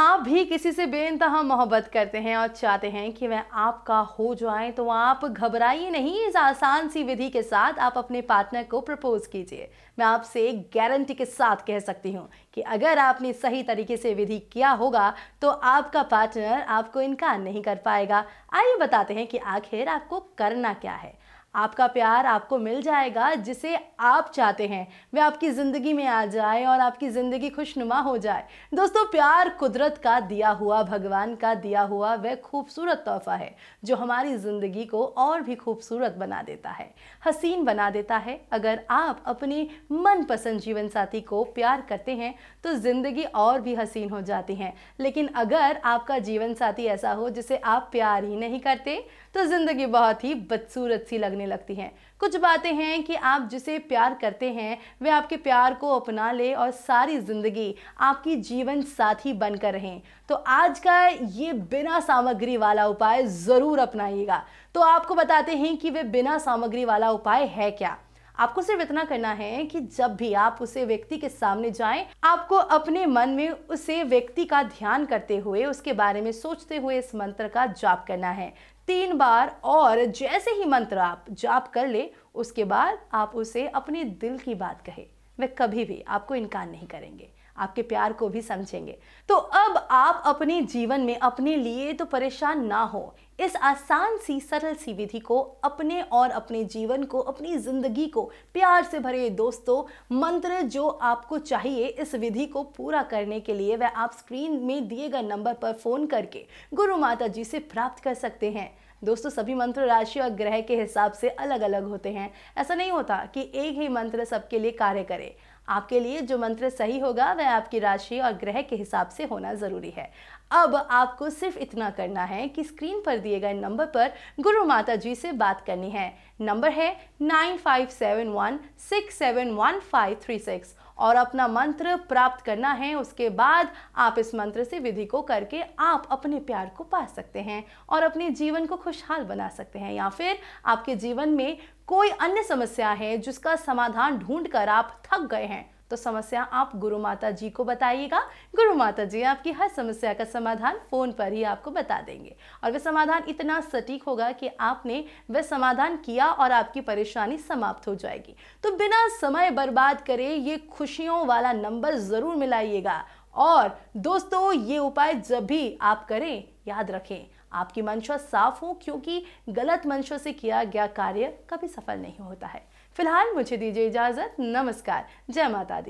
आप भी किसी से बेानतहा मोहब्बत करते हैं और चाहते हैं कि वह आपका हो जाए तो आप घबराइए नहीं इस आसान सी विधि के साथ आप अपने पार्टनर को प्रपोज कीजिए मैं आपसे एक गारंटी के साथ कह सकती हूँ कि अगर आपने सही तरीके से विधि किया होगा तो आपका पार्टनर आपको इनकार नहीं कर पाएगा आइए बताते हैं कि आखिर आपको करना क्या है आपका प्यार आपको मिल जाएगा जिसे आप चाहते हैं वह आपकी ज़िंदगी में आ जाए और आपकी ज़िंदगी खुशनुमा हो जाए दोस्तों प्यार कुदरत का दिया हुआ भगवान का दिया हुआ वह खूबसूरत तोहफा है जो हमारी ज़िंदगी को और भी खूबसूरत बना देता है हसीन बना देता है अगर आप अपने मनपसंद जीवन साथी को प्यार करते हैं तो ज़िंदगी और भी हसीन हो जाती है लेकिन अगर आपका जीवन साथी ऐसा हो जिसे आप प्यार ही नहीं करते तो ज़िंदगी बहुत ही बदसूरत सी लगने लगती हैं कुछ बातें हैं कि आप जिसे प्यार करते हैं वे आपके प्यार को अपना ले और सारी ज़िंदगी आपकी जीवन साथी बनकर रहें तो आज का ये बिना सामग्री वाला उपाय ज़रूर अपनाइएगा तो आपको बताते हैं कि वे बिना सामग्री वाला उपाय है क्या आपको सिर्फ इतना करना है कि जब भी आप उसे व्यक्ति के सामने जाएं आपको अपने मन में उसे व्यक्ति का ध्यान करते हुए उसके बारे में सोचते हुए इस मंत्र का जाप करना है तीन बार और जैसे ही मंत्र आप जाप कर ले उसके बाद आप उसे अपने दिल की बात कहे वे कभी भी आपको इनकार नहीं करेंगे आपके प्यार को भी समझेंगे तो अब आप अपने जीवन में अपने लिए तो परेशान ना हो इस आसान सी सरल सी विधि को अपने और अपने जीवन को अपनी ज़िंदगी को प्यार से भरे दोस्तों मंत्र जो आपको चाहिए इस विधि को पूरा करने के लिए वह आप स्क्रीन में दिए गए नंबर पर फ़ोन करके गुरु माता जी से प्राप्त कर सकते हैं दोस्तों सभी मंत्र राशि और ग्रह के हिसाब से अलग अलग होते हैं ऐसा नहीं होता कि एक ही मंत्र सबके लिए कार्य करे आपके लिए जो मंत्र सही होगा वह आपकी राशि और ग्रह के हिसाब से होना ज़रूरी है अब आपको सिर्फ इतना करना है कि स्क्रीन पर दिए गए नंबर पर गुरु माता जी से बात करनी है नंबर है nine five seven one six seven one five three six और अपना मंत्र प्राप्त करना है उसके बाद आप इस मंत्र से विधि को करके आप अपने प्यार को पा सकते हैं और अपने जीवन को खुशहाल बना सकते हैं या फिर आपके जीवन में कोई अन्य समस्या है जिसका समाधान ढूंढ कर आप थक गए हैं तो समस्या आप गुरु माता जी को बताइएगा गुरु माता जी आपकी हर समस्या का समाधान फ़ोन पर ही आपको बता देंगे और वह समाधान इतना सटीक होगा कि आपने वह समाधान किया और आपकी परेशानी समाप्त हो जाएगी तो बिना समय बर्बाद करे ये खुशियों वाला नंबर ज़रूर मिलाइएगा और दोस्तों ये उपाय जब भी आप करें याद रखें आपकी मंशा साफ हो क्योंकि गलत मंशा से किया गया कार्य कभी सफल नहीं होता है फिलहाल मुझे दीजिए इजाज़त नमस्कार जय माता दी